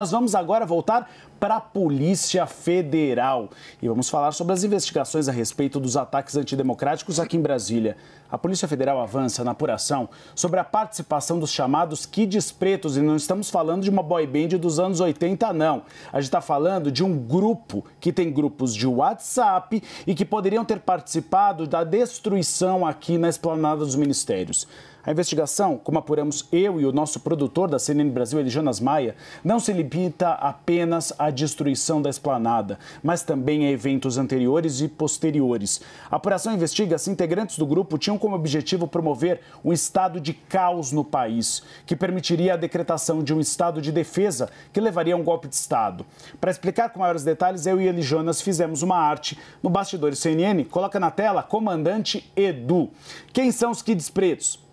Nós vamos agora voltar para a Polícia Federal e vamos falar sobre as investigações a respeito dos ataques antidemocráticos aqui em Brasília a Polícia Federal avança na apuração sobre a participação dos chamados Kids Pretos, e não estamos falando de uma boy band dos anos 80, não. A gente está falando de um grupo que tem grupos de WhatsApp e que poderiam ter participado da destruição aqui na esplanada dos ministérios. A investigação, como apuramos eu e o nosso produtor da CNN Brasil, ele Jonas Maia, não se limita apenas à destruição da esplanada, mas também a eventos anteriores e posteriores. A apuração investiga se integrantes do grupo tinham tinham como objetivo promover um estado de caos no país, que permitiria a decretação de um estado de defesa que levaria a um golpe de Estado. Para explicar com maiores detalhes, eu e Eli Jonas fizemos uma arte no Bastidores CNN. Coloca na tela, comandante Edu. Quem são os Kids Pretos?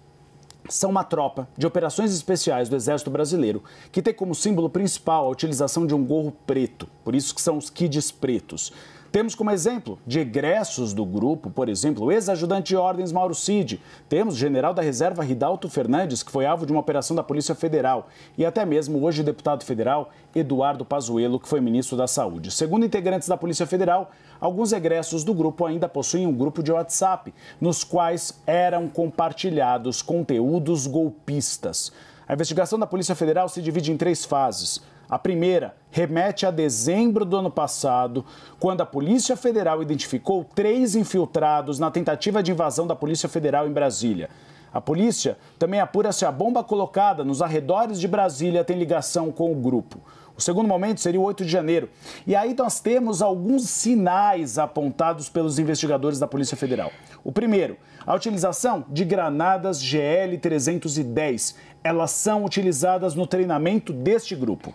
são uma tropa de operações especiais do Exército Brasileiro, que tem como símbolo principal a utilização de um gorro preto, por isso que são os kids pretos. Temos como exemplo de egressos do grupo, por exemplo, o ex-ajudante de ordens Mauro Cid. Temos o general da reserva Ridalto Fernandes, que foi alvo de uma operação da Polícia Federal. E até mesmo hoje deputado federal Eduardo Pazuello, que foi ministro da Saúde. Segundo integrantes da Polícia Federal, alguns egressos do grupo ainda possuem um grupo de WhatsApp, nos quais eram compartilhados conteúdos golpistas. A investigação da Polícia Federal se divide em três fases. A primeira remete a dezembro do ano passado, quando a Polícia Federal identificou três infiltrados na tentativa de invasão da Polícia Federal em Brasília. A polícia também apura se a bomba colocada nos arredores de Brasília tem ligação com o grupo. O segundo momento seria o 8 de janeiro. E aí nós temos alguns sinais apontados pelos investigadores da Polícia Federal. O primeiro, a utilização de granadas GL-310. Elas são utilizadas no treinamento deste grupo.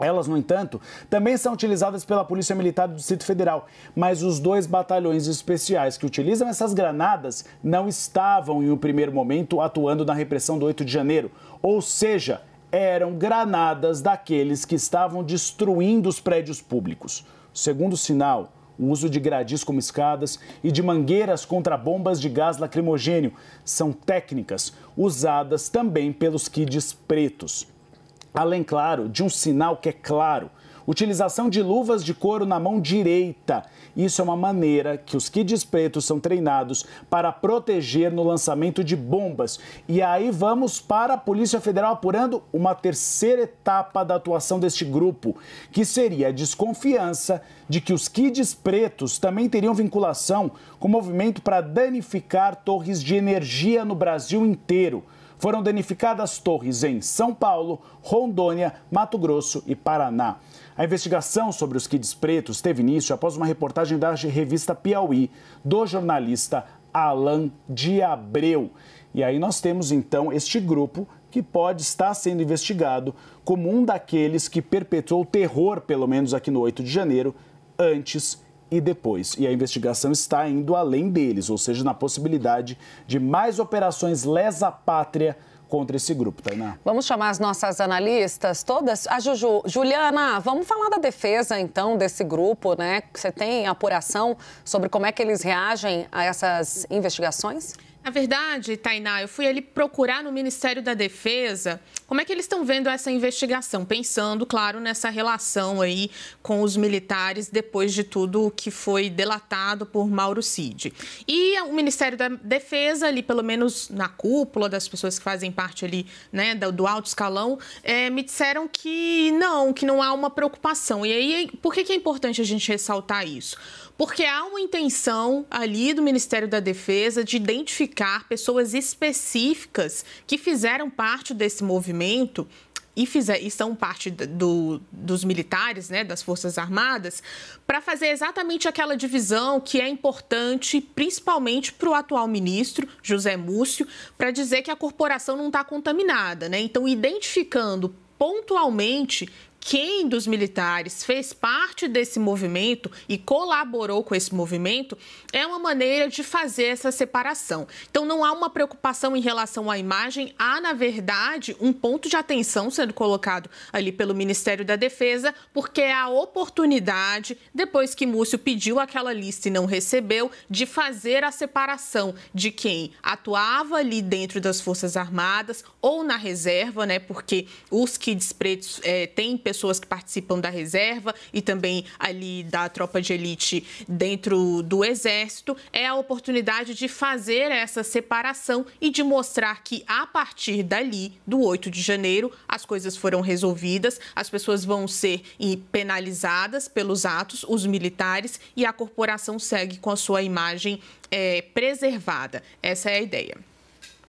Elas, no entanto, também são utilizadas pela Polícia Militar do Distrito Federal, mas os dois batalhões especiais que utilizam essas granadas não estavam, em um primeiro momento, atuando na repressão do 8 de janeiro. Ou seja, eram granadas daqueles que estavam destruindo os prédios públicos. Segundo sinal, o uso de gradis como escadas e de mangueiras contra bombas de gás lacrimogênio são técnicas usadas também pelos kids pretos. Além, claro, de um sinal que é claro. Utilização de luvas de couro na mão direita. Isso é uma maneira que os kids pretos são treinados para proteger no lançamento de bombas. E aí vamos para a Polícia Federal apurando uma terceira etapa da atuação deste grupo, que seria a desconfiança de que os kids pretos também teriam vinculação com o movimento para danificar torres de energia no Brasil inteiro. Foram danificadas torres em São Paulo, Rondônia, Mato Grosso e Paraná. A investigação sobre os kids pretos teve início após uma reportagem da revista Piauí, do jornalista Alan de Abreu. E aí nós temos então este grupo que pode estar sendo investigado como um daqueles que perpetrou terror, pelo menos aqui no 8 de janeiro, antes e depois. E a investigação está indo além deles, ou seja, na possibilidade de mais operações lesa pátria contra esse grupo, Tainá. Vamos chamar as nossas analistas todas. A Juju, Juliana, vamos falar da defesa então desse grupo, né? Você tem apuração sobre como é que eles reagem a essas investigações? Na verdade, Tainá, eu fui ali procurar no Ministério da Defesa como é que eles estão vendo essa investigação, pensando, claro, nessa relação aí com os militares depois de tudo o que foi delatado por Mauro Cid. E o Ministério da Defesa, ali pelo menos na cúpula das pessoas que fazem parte ali né, do, alto escalão, é, me disseram que não, que não há uma preocupação. E aí, por que, que é importante a gente ressaltar isso? Porque há uma intenção ali do Ministério da Defesa de identificar identificar pessoas específicas que fizeram parte desse movimento e, fizer, e são parte do, dos militares, né, das Forças Armadas, para fazer exatamente aquela divisão que é importante, principalmente para o atual ministro, José Múcio, para dizer que a corporação não está contaminada. Né? Então, identificando pontualmente quem dos militares fez parte desse movimento e colaborou com esse movimento é uma maneira de fazer essa separação. Então não há uma preocupação em relação à imagem, há na verdade um ponto de atenção sendo colocado ali pelo Ministério da Defesa, porque é a oportunidade, depois que Múcio pediu aquela lista e não recebeu, de fazer a separação de quem atuava ali dentro das Forças Armadas ou na reserva, né? Porque os kids pretos é, eh, têm pessoas que participam da reserva e também ali da tropa de elite dentro do Exército, é a oportunidade de fazer essa separação e de mostrar que a partir dali, do 8 de janeiro, as coisas foram resolvidas, as pessoas vão ser penalizadas pelos atos, os militares, e a corporação segue com a sua imagem é, preservada. Essa é a ideia.